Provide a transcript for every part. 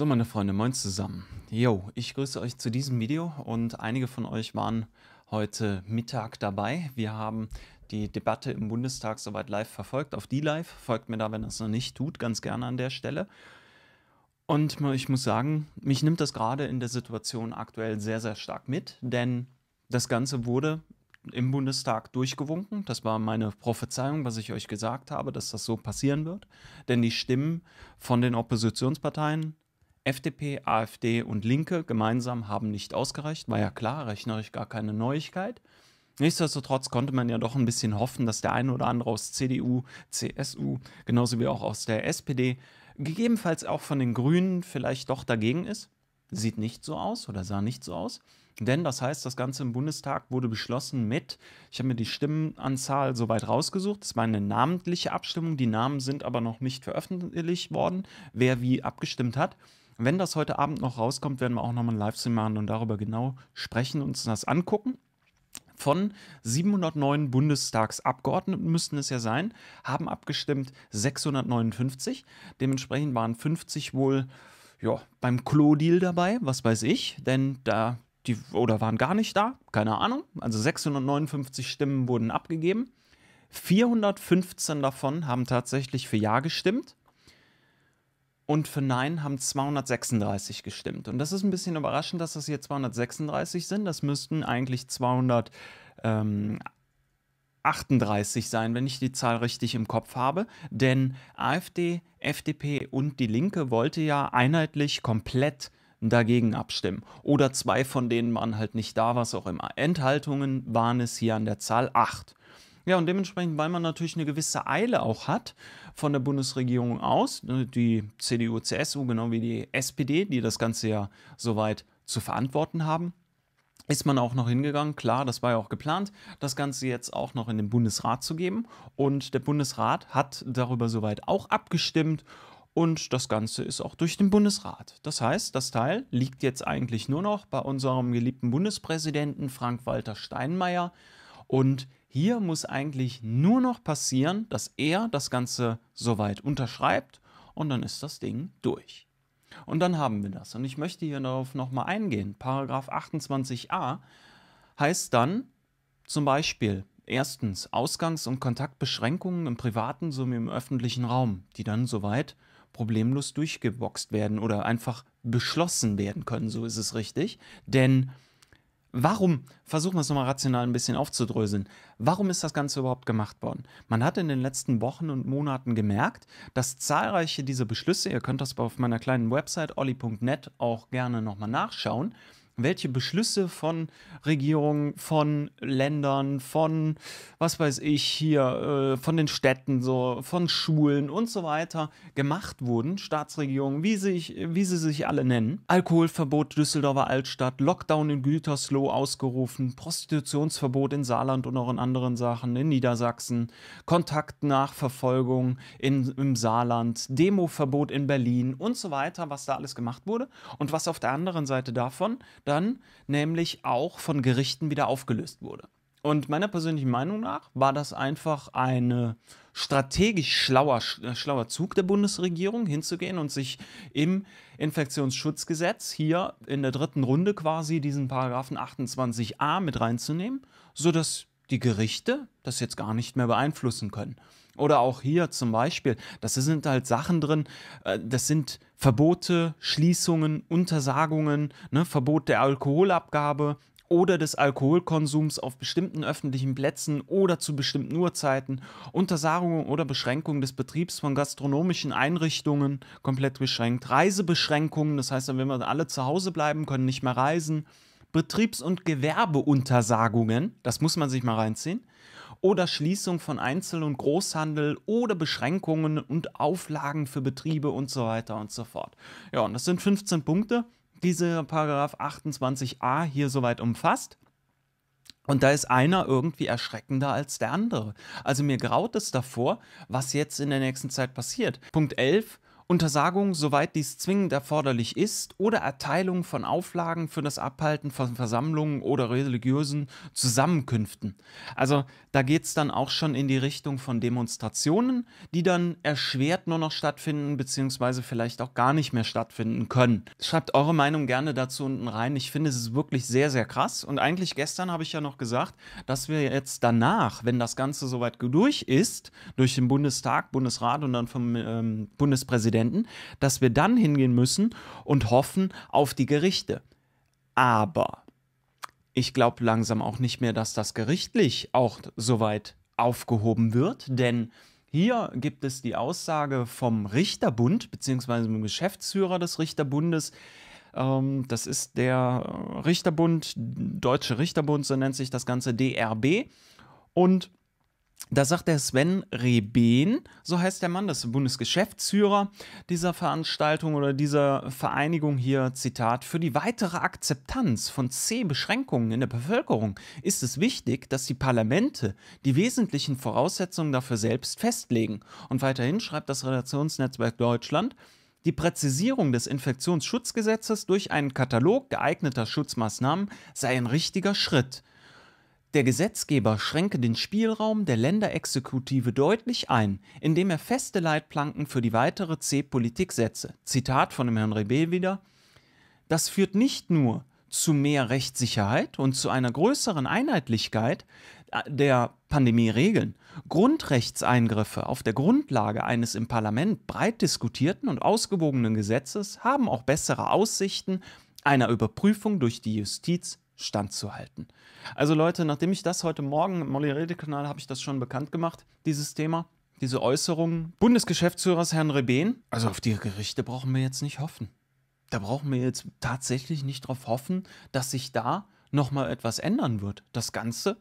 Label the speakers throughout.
Speaker 1: So meine Freunde, moin zusammen. Yo, ich grüße euch zu diesem Video und einige von euch waren heute Mittag dabei. Wir haben die Debatte im Bundestag soweit live verfolgt. Auf die live folgt mir da, wenn das noch nicht tut, ganz gerne an der Stelle. Und ich muss sagen, mich nimmt das gerade in der Situation aktuell sehr, sehr stark mit, denn das Ganze wurde im Bundestag durchgewunken. Das war meine Prophezeiung, was ich euch gesagt habe, dass das so passieren wird. Denn die Stimmen von den Oppositionsparteien FDP, AfD und Linke gemeinsam haben nicht ausgereicht, war ja klar, rechnerisch gar keine Neuigkeit. Nichtsdestotrotz konnte man ja doch ein bisschen hoffen, dass der eine oder andere aus CDU, CSU, genauso wie auch aus der SPD, gegebenenfalls auch von den Grünen vielleicht doch dagegen ist. Sieht nicht so aus oder sah nicht so aus. Denn das heißt, das Ganze im Bundestag wurde beschlossen mit, ich habe mir die Stimmenanzahl soweit rausgesucht, es war eine namentliche Abstimmung, die Namen sind aber noch nicht veröffentlicht worden, wer wie abgestimmt hat. Wenn das heute Abend noch rauskommt, werden wir auch nochmal ein Livestream machen und darüber genau sprechen und uns das angucken. Von 709 Bundestagsabgeordneten müssten es ja sein, haben abgestimmt 659. Dementsprechend waren 50 wohl ja, beim Klo-Deal dabei, was weiß ich, denn da die oder waren gar nicht da, keine Ahnung. Also 659 Stimmen wurden abgegeben. 415 davon haben tatsächlich für Ja gestimmt und für Nein haben 236 gestimmt. Und das ist ein bisschen überraschend, dass das hier 236 sind. Das müssten eigentlich 238 ähm, sein, wenn ich die Zahl richtig im Kopf habe. Denn AfD, FDP und die Linke wollte ja einheitlich komplett dagegen abstimmen. Oder zwei von denen waren halt nicht da, was auch immer. Enthaltungen waren es hier an der Zahl 8. Ja, und dementsprechend, weil man natürlich eine gewisse Eile auch hat von der Bundesregierung aus, ne, die CDU, CSU, genau wie die SPD, die das Ganze ja soweit zu verantworten haben, ist man auch noch hingegangen. Klar, das war ja auch geplant, das Ganze jetzt auch noch in den Bundesrat zu geben. Und der Bundesrat hat darüber soweit auch abgestimmt. Und das Ganze ist auch durch den Bundesrat. Das heißt, das Teil liegt jetzt eigentlich nur noch bei unserem geliebten Bundespräsidenten Frank-Walter Steinmeier. Und hier muss eigentlich nur noch passieren, dass er das Ganze soweit unterschreibt und dann ist das Ding durch. Und dann haben wir das. Und ich möchte hier darauf nochmal eingehen. Paragraph 28a heißt dann zum Beispiel erstens Ausgangs- und Kontaktbeschränkungen im privaten sowie im öffentlichen Raum, die dann soweit problemlos durchgeboxt werden oder einfach beschlossen werden können, so ist es richtig. Denn Warum, versuchen wir es nochmal rational ein bisschen aufzudröseln, warum ist das Ganze überhaupt gemacht worden? Man hat in den letzten Wochen und Monaten gemerkt, dass zahlreiche dieser Beschlüsse, ihr könnt das auf meiner kleinen Website olli.net auch gerne nochmal nachschauen, welche Beschlüsse von Regierungen, von Ländern, von was weiß ich hier, äh, von den Städten, so, von Schulen und so weiter gemacht wurden, Staatsregierungen, wie, sich, wie sie sich alle nennen. Alkoholverbot Düsseldorfer Altstadt, Lockdown in Gütersloh ausgerufen, Prostitutionsverbot in Saarland und auch in anderen Sachen, in Niedersachsen, Kontaktnachverfolgung in, im Saarland, Demoverbot in Berlin und so weiter, was da alles gemacht wurde. Und was auf der anderen Seite davon, dann nämlich auch von Gerichten wieder aufgelöst wurde. Und meiner persönlichen Meinung nach war das einfach ein strategisch schlauer, äh, schlauer Zug der Bundesregierung, hinzugehen und sich im Infektionsschutzgesetz hier in der dritten Runde quasi diesen Paragraphen 28a mit reinzunehmen, sodass die Gerichte das jetzt gar nicht mehr beeinflussen können. Oder auch hier zum Beispiel, das sind halt Sachen drin, äh, das sind Verbote, Schließungen, Untersagungen, ne? Verbot der Alkoholabgabe oder des Alkoholkonsums auf bestimmten öffentlichen Plätzen oder zu bestimmten Uhrzeiten, Untersagungen oder Beschränkungen des Betriebs von gastronomischen Einrichtungen komplett beschränkt, Reisebeschränkungen, das heißt, wenn wir alle zu Hause bleiben, können nicht mehr reisen, Betriebs- und Gewerbeuntersagungen, das muss man sich mal reinziehen, oder Schließung von Einzel- und Großhandel oder Beschränkungen und Auflagen für Betriebe und so weiter und so fort. Ja, und das sind 15 Punkte, diese Paragraph 28a hier soweit umfasst. Und da ist einer irgendwie erschreckender als der andere. Also mir graut es davor, was jetzt in der nächsten Zeit passiert. Punkt 11 Untersagung, soweit dies zwingend erforderlich ist, oder Erteilung von Auflagen für das Abhalten von Versammlungen oder religiösen Zusammenkünften. Also da geht es dann auch schon in die Richtung von Demonstrationen, die dann erschwert nur noch stattfinden, beziehungsweise vielleicht auch gar nicht mehr stattfinden können. Schreibt eure Meinung gerne dazu unten rein. Ich finde, es ist wirklich sehr, sehr krass. Und eigentlich gestern habe ich ja noch gesagt, dass wir jetzt danach, wenn das Ganze soweit durch ist, durch den Bundestag, Bundesrat und dann vom ähm, Bundespräsidenten, Studenten, dass wir dann hingehen müssen und hoffen auf die Gerichte. Aber ich glaube langsam auch nicht mehr, dass das gerichtlich auch soweit aufgehoben wird, denn hier gibt es die Aussage vom Richterbund bzw. dem Geschäftsführer des Richterbundes. Ähm, das ist der Richterbund, Deutsche Richterbund, so nennt sich das Ganze DRB. Und da sagt der Sven Reben, so heißt der Mann, das ist Bundesgeschäftsführer dieser Veranstaltung oder dieser Vereinigung hier, Zitat, für die weitere Akzeptanz von C-Beschränkungen in der Bevölkerung ist es wichtig, dass die Parlamente die wesentlichen Voraussetzungen dafür selbst festlegen. Und weiterhin schreibt das Redaktionsnetzwerk Deutschland, die Präzisierung des Infektionsschutzgesetzes durch einen Katalog geeigneter Schutzmaßnahmen sei ein richtiger Schritt. Der Gesetzgeber schränke den Spielraum der Länderexekutive deutlich ein, indem er feste Leitplanken für die weitere C-Politik setze. Zitat von dem Herrn Rebell wieder. Das führt nicht nur zu mehr Rechtssicherheit und zu einer größeren Einheitlichkeit äh, der Pandemie-Regeln. Grundrechtseingriffe auf der Grundlage eines im Parlament breit diskutierten und ausgewogenen Gesetzes haben auch bessere Aussichten einer Überprüfung durch die Justiz standzuhalten. Also Leute, nachdem ich das heute Morgen im Molly Rede-Kanal habe ich das schon bekannt gemacht, dieses Thema, diese Äußerungen Bundesgeschäftsführers Herrn Rebehn. Also auf die Gerichte brauchen wir jetzt nicht hoffen. Da brauchen wir jetzt tatsächlich nicht darauf hoffen, dass sich da nochmal etwas ändern wird. Das Ganze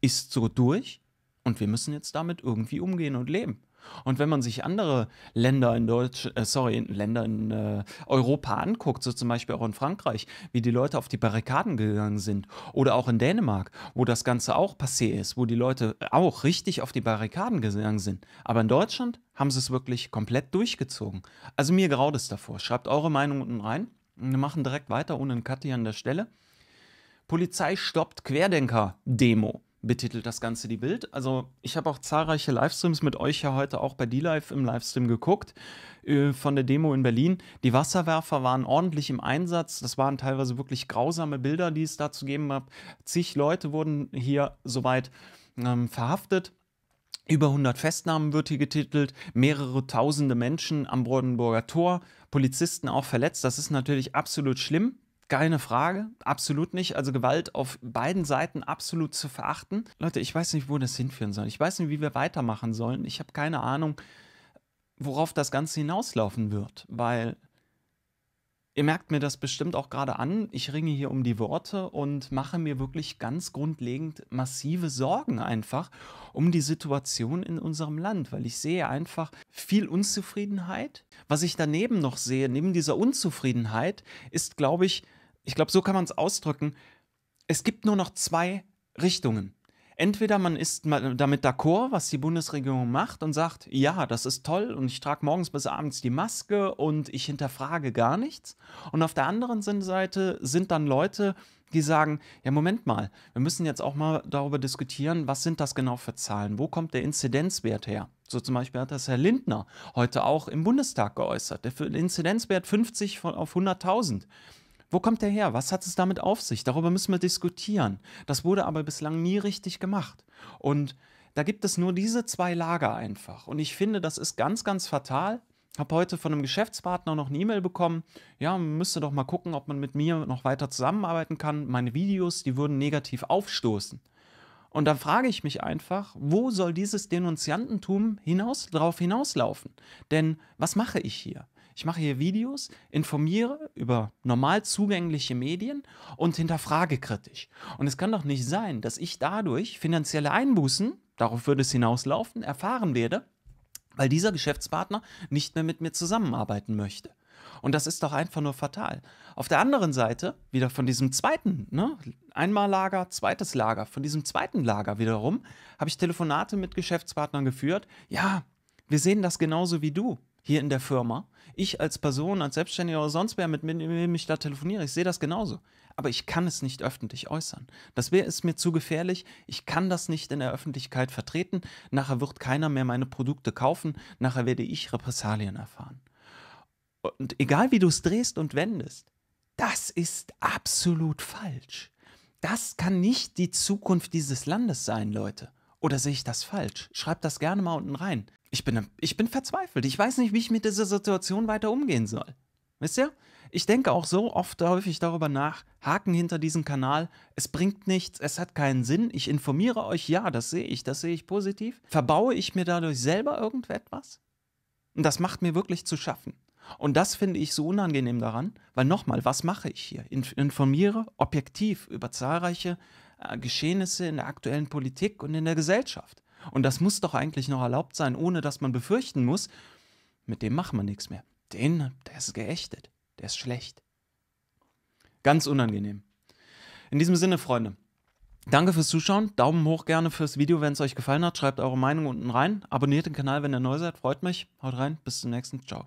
Speaker 1: ist so durch und wir müssen jetzt damit irgendwie umgehen und leben. Und wenn man sich andere Länder in Deutsch, äh, sorry, Länder in äh, Europa anguckt, so zum Beispiel auch in Frankreich, wie die Leute auf die Barrikaden gegangen sind, oder auch in Dänemark, wo das Ganze auch passé ist, wo die Leute auch richtig auf die Barrikaden gegangen sind. Aber in Deutschland haben sie es wirklich komplett durchgezogen. Also mir graut es davor. Schreibt eure Meinung unten rein. Wir machen direkt weiter ohne einen Cut hier an der Stelle. Polizei stoppt Querdenker-Demo betitelt das Ganze die Bild. Also ich habe auch zahlreiche Livestreams mit euch ja heute auch bei D-Live im Livestream geguckt äh, von der Demo in Berlin. Die Wasserwerfer waren ordentlich im Einsatz. Das waren teilweise wirklich grausame Bilder, die es dazu gegeben hat. Zig Leute wurden hier soweit ähm, verhaftet. Über 100 Festnahmen wird hier getitelt, mehrere tausende Menschen am Brandenburger Tor, Polizisten auch verletzt. Das ist natürlich absolut schlimm. Keine Frage, absolut nicht. Also Gewalt auf beiden Seiten absolut zu verachten. Leute, ich weiß nicht, wo das hinführen soll. Ich weiß nicht, wie wir weitermachen sollen. Ich habe keine Ahnung, worauf das Ganze hinauslaufen wird, weil ihr merkt mir das bestimmt auch gerade an. Ich ringe hier um die Worte und mache mir wirklich ganz grundlegend massive Sorgen einfach um die Situation in unserem Land, weil ich sehe einfach viel Unzufriedenheit. Was ich daneben noch sehe, neben dieser Unzufriedenheit, ist, glaube ich, ich glaube, so kann man es ausdrücken, es gibt nur noch zwei Richtungen. Entweder man ist damit d'accord, was die Bundesregierung macht und sagt, ja, das ist toll und ich trage morgens bis abends die Maske und ich hinterfrage gar nichts. Und auf der anderen Seite sind dann Leute, die sagen, ja, Moment mal, wir müssen jetzt auch mal darüber diskutieren, was sind das genau für Zahlen? Wo kommt der Inzidenzwert her? So zum Beispiel hat das Herr Lindner heute auch im Bundestag geäußert. Der Inzidenzwert 50 auf 100.000. Wo kommt der her? Was hat es damit auf sich? Darüber müssen wir diskutieren. Das wurde aber bislang nie richtig gemacht. Und da gibt es nur diese zwei Lager einfach. Und ich finde, das ist ganz, ganz fatal. Habe heute von einem Geschäftspartner noch eine E-Mail bekommen. Ja, man müsste doch mal gucken, ob man mit mir noch weiter zusammenarbeiten kann. Meine Videos, die würden negativ aufstoßen. Und dann frage ich mich einfach, wo soll dieses Denunziantentum hinaus, drauf hinauslaufen? Denn was mache ich hier? Ich mache hier Videos, informiere über normal zugängliche Medien und hinterfrage kritisch. Und es kann doch nicht sein, dass ich dadurch finanzielle Einbußen, darauf würde es hinauslaufen, erfahren werde, weil dieser Geschäftspartner nicht mehr mit mir zusammenarbeiten möchte. Und das ist doch einfach nur fatal. Auf der anderen Seite, wieder von diesem zweiten, ne, einmal Lager, zweites Lager, von diesem zweiten Lager wiederum, habe ich Telefonate mit Geschäftspartnern geführt. Ja, wir sehen das genauso wie du hier in der Firma. Ich als Person, als Selbstständiger oder sonst wer, mit wem ich da telefoniere, ich sehe das genauso. Aber ich kann es nicht öffentlich äußern. Das wäre es mir zu gefährlich. Ich kann das nicht in der Öffentlichkeit vertreten. Nachher wird keiner mehr meine Produkte kaufen. Nachher werde ich Repressalien erfahren. Und egal wie du es drehst und wendest, das ist absolut falsch. Das kann nicht die Zukunft dieses Landes sein, Leute. Oder sehe ich das falsch? Schreibt das gerne mal unten rein ich bin, ich bin verzweifelt. Ich weiß nicht, wie ich mit dieser Situation weiter umgehen soll. Wisst ihr? Ich denke auch so oft häufig darüber nach, Haken hinter diesem Kanal, es bringt nichts, es hat keinen Sinn, ich informiere euch, ja, das sehe ich, das sehe ich positiv. Verbaue ich mir dadurch selber irgendetwas? Und das macht mir wirklich zu schaffen. Und das finde ich so unangenehm daran, weil nochmal, was mache ich hier? Informiere objektiv über zahlreiche äh, Geschehnisse in der aktuellen Politik und in der Gesellschaft. Und das muss doch eigentlich noch erlaubt sein, ohne dass man befürchten muss, mit dem macht man nichts mehr. Den, der ist geächtet, der ist schlecht. Ganz unangenehm. In diesem Sinne, Freunde, danke fürs Zuschauen. Daumen hoch gerne fürs Video, wenn es euch gefallen hat. Schreibt eure Meinung unten rein. Abonniert den Kanal, wenn ihr neu seid. Freut mich. Haut rein. Bis zum nächsten. Ciao.